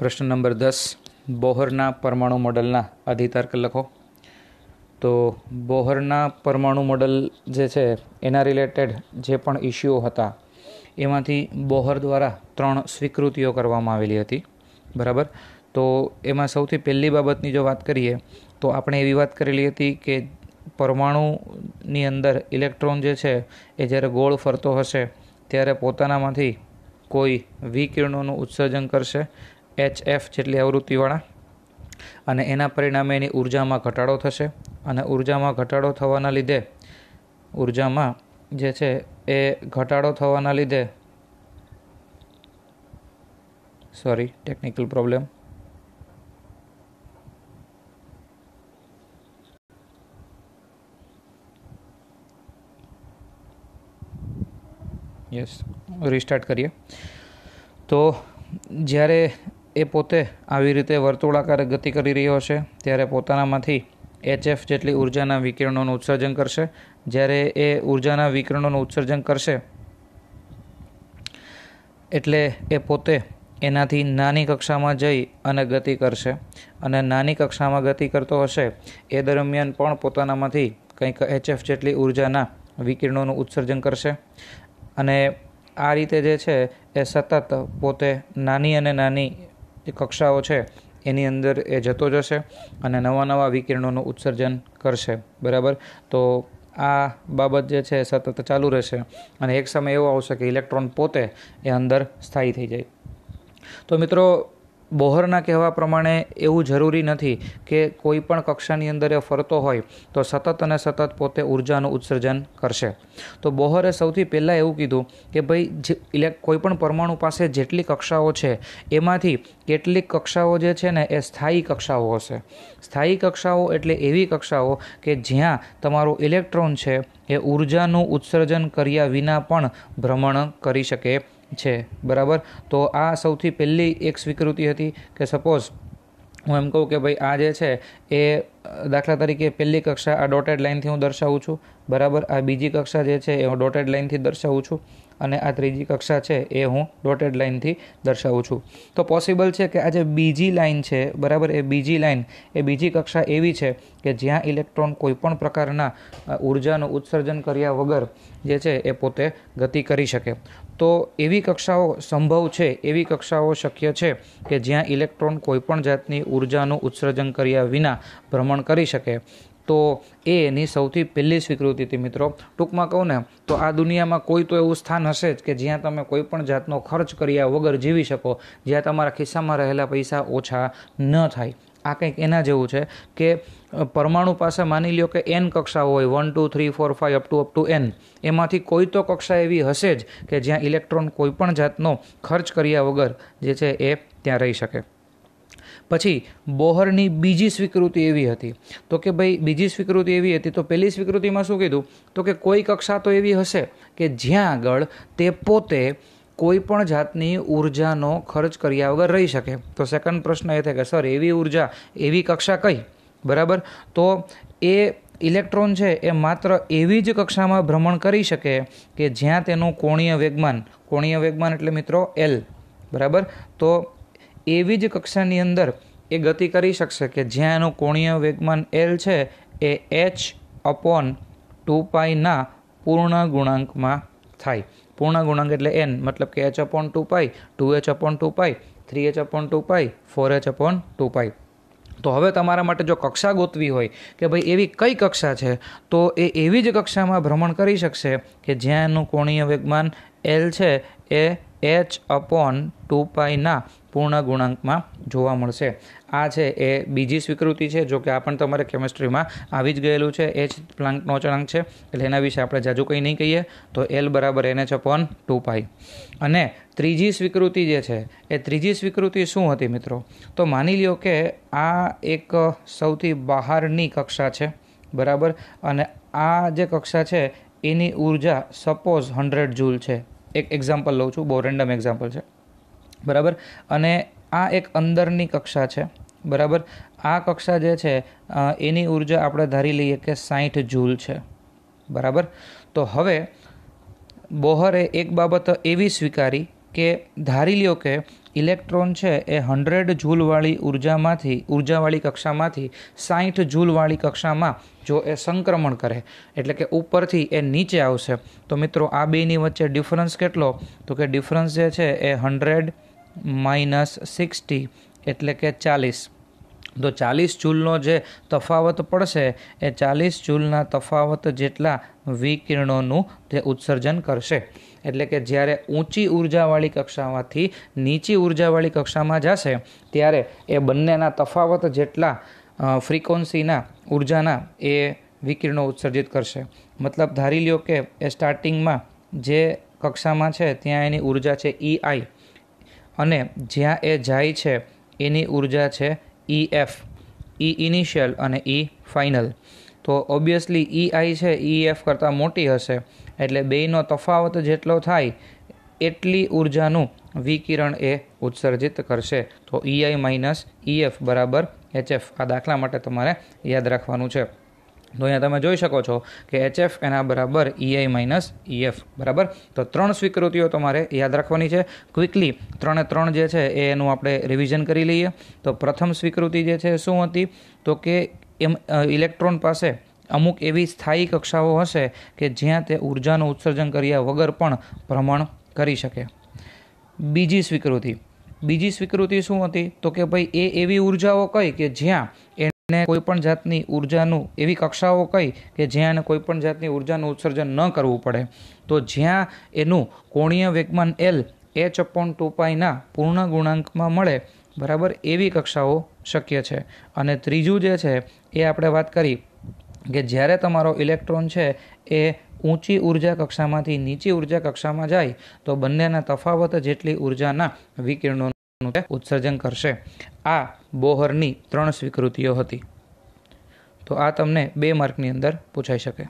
પ્રશ્ન નંબર દસ બોહરના પરમાણુ મોડલના અધિતર્ક લખો તો બોહરના પરમાણુ મોડલ જે છે એના રિલેટેડ જે પણ ઇસ્યુઓ હતા એમાંથી બોહર દ્વારા ત્રણ સ્વીકૃતિઓ કરવામાં આવેલી હતી બરાબર તો એમાં સૌથી પહેલી બાબતની જો વાત કરીએ તો આપણે એવી વાત કરેલી હતી કે પરમાણુની અંદર ઇલેક્ટ્રોન જે છે એ જ્યારે ગોળ ફરતો હશે ત્યારે પોતાનામાંથી કોઈ વિકિરણોનું ઉત્સર્જન કરશે એચ એફ જેટલી આવૃત્તિવાળા અને એના પરિણામે એની ઉર્જામાં ઘટાડો થશે અને ઉર્જામાં ઘટાડો થવાના લીધે ઉર્જામાં જે છે એ ઘટાડો થવાના લીધે sorry technical problem yes restart કરીએ તો જ્યારે એ પોતે આવી રીતે વર્તુળાકાર ગતિ કરી રહ્યો છે ત્યારે પોતાનામાંથી એચએફ જેટલી ઉર્જાના વિકિરણોનું ઉત્સર્જન કરશે જ્યારે એ ઉર્જાના વિકિરણોનું ઉત્સર્જન કરશે એટલે એ પોતે એનાથી નાની કક્ષામાં જઈ અને ગતિ કરશે અને નાની કક્ષામાં ગતિ કરતો હશે એ દરમિયાન પણ પોતાનામાંથી કંઈક એચએફ જેટલી ઉર્જાના વિકિરણોનું ઉત્સર્જન કરશે અને આ રીતે જે છે એ સતત પોતે નાની અને નાની જે કક્ષાઓ છે એની અંદર એ જતો જશે અને નવા નવા વિકિરણોનું ઉત્સર્જન કરશે બરાબર તો આ બાબત જે છે સતત ચાલુ રહેશે અને એક સમય એવો આવશે કે ઇલેક્ટ્રોન પોતે એ અંદર સ્થાયી થઈ જાય તો મિત્રો બોહરના કહેવા પ્રમાણે એવું જરૂરી નથી કે કોઈ પણ કક્ષાની અંદર એ ફરતો હોય તો સતત અને સતત પોતે ઉર્જાનું ઉત્સર્જન કરશે તો બોહરે સૌથી પહેલાં એવું કીધું કે ભાઈ જે ઇલેક કોઈ પણ પરમાણુ પાસે જેટલી કક્ષાઓ છે એમાંથી કેટલીક કક્ષાઓ જે છે ને એ સ્થાયી કક્ષાઓ હશે સ્થાયી કક્ષાઓ એટલે એવી કક્ષાઓ કે જ્યાં તમારું ઇલેક્ટ્રોન છે એ ઉર્જાનું ઉત્સર્જન કર્યા વિના પણ ભ્રમણ કરી શકે છે બરાબર તો આ સૌથી પહેલી એક સ્વીકૃતિ હતી કે સપોઝ હું એમ કહું કે ભાઈ આ જે છે એ દાખલા તરીકે પહેલી કક્ષા આ ડોટેડ લાઇનથી હું દર્શાવું છું બરાબર આ બીજી કક્ષા જે છે એ હું ડોટેડ લાઇનથી દર્શાવું છું અને આ ત્રીજી કક્ષા છે એ હું ડોટેડ લાઇનથી દર્શાવું છું તો પોસિબલ છે કે આ જે બીજી લાઇન છે બરાબર એ બીજી લાઇન એ બીજી કક્ષા એવી છે કે જ્યાં ઇલેક્ટ્રોન કોઈપણ પ્રકારના ઉર્જાનું ઉત્સર્જન કર્યા વગર જે છે એ પોતે ગતિ કરી શકે તો એવી કક્ષાઓ સંભવ છે એવી કક્ષાઓ શક્ય છે કે જ્યાં ઇલેક્ટ્રોન કોઈપણ જાતની ઉર્જાનું ઉત્સર્જન કર્યા વિના ભ્રમણ કરી શકે તો એ એની સૌથી પહેલી સ્વીકૃતિ હતી મિત્રો ટૂંકમાં કહું ને તો આ દુનિયામાં કોઈ તો એવું સ્થાન હશે જ કે જ્યાં તમે કોઈ પણ જાતનો ખર્ચ કર્યા વગર જીવી શકો જ્યાં તમારા ખિસ્સામાં રહેલા પૈસા ઓછા ન થાય આ કંઈક એના જેવું છે કે પરમાણુ પાસે માની લ્યો કે એન કક્ષાઓ હોય one two three four five up to up to n એમાંથી કોઈ તો કક્ષા એવી હશે જ કે જ્યાં ઇલેક્ટ્રોન કોઈપણ જાતનો ખર્ચ કર્યા વગર જે છે એ ત્યાં રહી શકે પછી બોહરની બીજી સ્વીકૃતિ એવી હતી તો કે ભાઈ બીજી સ્વીકૃતિ એવી હતી તો પહેલી સ્વીકૃતિમાં શું કીધું તો કે કોઈ કક્ષા તો એવી હશે કે જ્યાં આગળ તે પોતે કોઈ પણ જાતની ઉર્જાનો ખર્ચ કર્યા વગર રહી શકે તો સેકન્ડ પ્રશ્ન એ થાય કે સર એવી ઉર્જા એવી કક્ષા કઈ બરાબર તો એ ઇલેક્ટ્રોન છે એ માત્ર એવી જ કક્ષામાં ભ્રમણ કરી શકે કે જ્યાં તેનું કોણીય વેગમાન કોણીય વેગમાન એટલે મિત્રો એલ બરાબર તો એવી જ કક્ષાની અંદર એ ગતિ કરી શકશે કે જ્યાં એનું કોણીય વેગમાન એલ છે એ એચ અપોન ટુ પાઈના પૂર્ણ ગુણાંકમાં થાય પૂર્ણ ગુણાંક એટલે એન મતલબ કે H upon two pi two H upon two pi three H upon two pi four H upon two pi તો હવે તમારા માટે જો કક્ષા ગોતવી હોય કે ભાઈ એવી કઈ કક્ષા છે તો એ એવી જ કક્ષામાં ભ્રમણ કરી શકશે કે જ્યાં એનું કોણીય વેગમાન એલ છે એ એચ અપોન ટુ પાઈના પૂર્ણ ગુણાંકમાં જોવા મળશે આ છે એ બીજી સ્વીકૃતિ છે જો કે આ પણ તમારે કેમેસ્ટ્રીમાં આવી જ ગયેલું છે એ જ પ્લાન્કનો અચળાંક છે એટલે એના વિશે આપણે જાજુ કંઈ નહીં કહીએ તો એલ બરાબર એને છે પોન ટુ પાઈ અને ત્રીજી સ્વીકૃતિ જે છે એ ત્રીજી સ્વીકૃતિ શું હતી મિત્રો તો માની લ્યો કે આ એક સૌથી બહારની કક્ષા છે બરાબર અને આ જે કક્ષા છે એની ઉર્જા સપોઝ હંડ્રેડ જૂલ છે એક એક્ઝામ્પલ લઉં છું બહુ રેન્ડમ એક્ઝામ્પલ છે બરાબર અને આ એક અંદરની કક્ષા છે બરાબર આ કક્ષા જે છે એની ઉર્જા આપણે ધારી લઈએ કે સાઠ જૂલ છે બરાબર તો હવે બોહરે એક બાબત એવી સ્વીકારી કે ધારી લ્યો કે ઇલેક્ટ્રોન છે એ હંડ્રેડ ઝૂલવાળી ઉર્જામાંથી ઉર્જાવાળી કક્ષામાંથી સાઠ ઝૂલવાળી કક્ષામાં જો એ સંક્રમણ કરે એટલે કે ઉપરથી એ નીચે આવશે તો મિત્રો આ બેની વચ્ચે ડિફરન્સ કેટલો તો કે ડિફરન્સ જે છે એ હંડ્રેડ માઇનસ સિક્સટી એટલે કે ચાલીસ તો ચાલીસ જૂલનો જે તફાવત પડશે એ ચાલીસ જૂલના તફાવત જેટલા વિકિરણોનું તે ઉત્સર્જન કરશે એટલે કે જ્યારે ઊંચી ઉર્જાવાળી કક્ષામાંથી નીચી ઉર્જાવાળી કક્ષામાં જશે ત્યારે એ બંનેના તફાવત જેટલા ફ્રિકવન્સીના ઉર્જાના એ વિકિરણો ઉત્સર્જિત કરશે મતલબ ધારી લ્યો કે એ સ્ટાર્ટિંગમાં જે કક્ષામાં છે ત્યાં એની ઉર્જા છે ઈ e આઈ અને જ્યાં એ જાય છે એની ઉર્જા છે ઈ એફ ઈ ઇનિશિયલ અને ઈ e ફાઇનલ તો ઓબ્વિયસલી ઈ આઈ છે ઈ e એફ કરતાં મોટી હશે એટલે બેયનો તફાવત જેટલો થાય એટલી ઉર્જાનું વિકિરણ એ ઉત્સર્જિત કરશે તો E I minus E F બરાબર એચએફ આ દાખલા માટે તમારે યાદ રાખવાનું છે તો અહીંયા તમે જોઈ શકો છો કે એચએફ એના બરાબર ઈઆઈ માઇનસ ઈએફ બરાબર તો ત્રણ સ્વીકૃતિઓ તમારે યાદ રાખવાની છે ક્વિકલી ત્રણે ત્રણ જે છે એ એનું આપણે રિવિઝન કરી લઈએ તો પ્રથમ સ્વીકૃતિ જે છે શું હતી તો કે એમ ઇલેક્ટ્રોન પાસે અમુક એવી સ્થાયી કક્ષાઓ હશે કે જ્યાં તે ઉર્જાનું ઉત્સર્જન કર્યા વગર પણ ભ્રમણ કરી શકે બીજી સ્વીકૃતિ બીજી સ્વીકૃતિ શું હતી તો કે ભાઈ એ એવી ઉર્જાઓ કઈ કે જ્યાં એ ને કોઈ પણ જાતની ઉર્જાનું એવી કક્ષાઓ કહી કે જ્યાં એને કોઈ પણ જાતની ઉર્જાનું ઉત્સર્જન ન કરવું પડે તો જ્યાં એનું કોણીય વેગમાન એલ એચ અપોન ટુ પાઈના પૂર્ણ ગુણાંકમાં મળે બરાબર એવી કક્ષાઓ શક્ય છે અને ત્રીજું જે છે એ આપણે વાત કરી કે જ્યારે તમારો ઇલેક્ટ્રોન છે એ ઊંચી ઉર્જા કક્ષામાંથી નીચી ઉર્જા કક્ષામાં જાય તો બંનેના તફાવત જેટલી ઉર્જાના વિકિરણો ઉત્સર્જન કરશે આ બોહરની ત્રણ સ્વીકૃતિઓ હતી તો આ તમને બે માર્કની અંદર પૂછાઈ શકે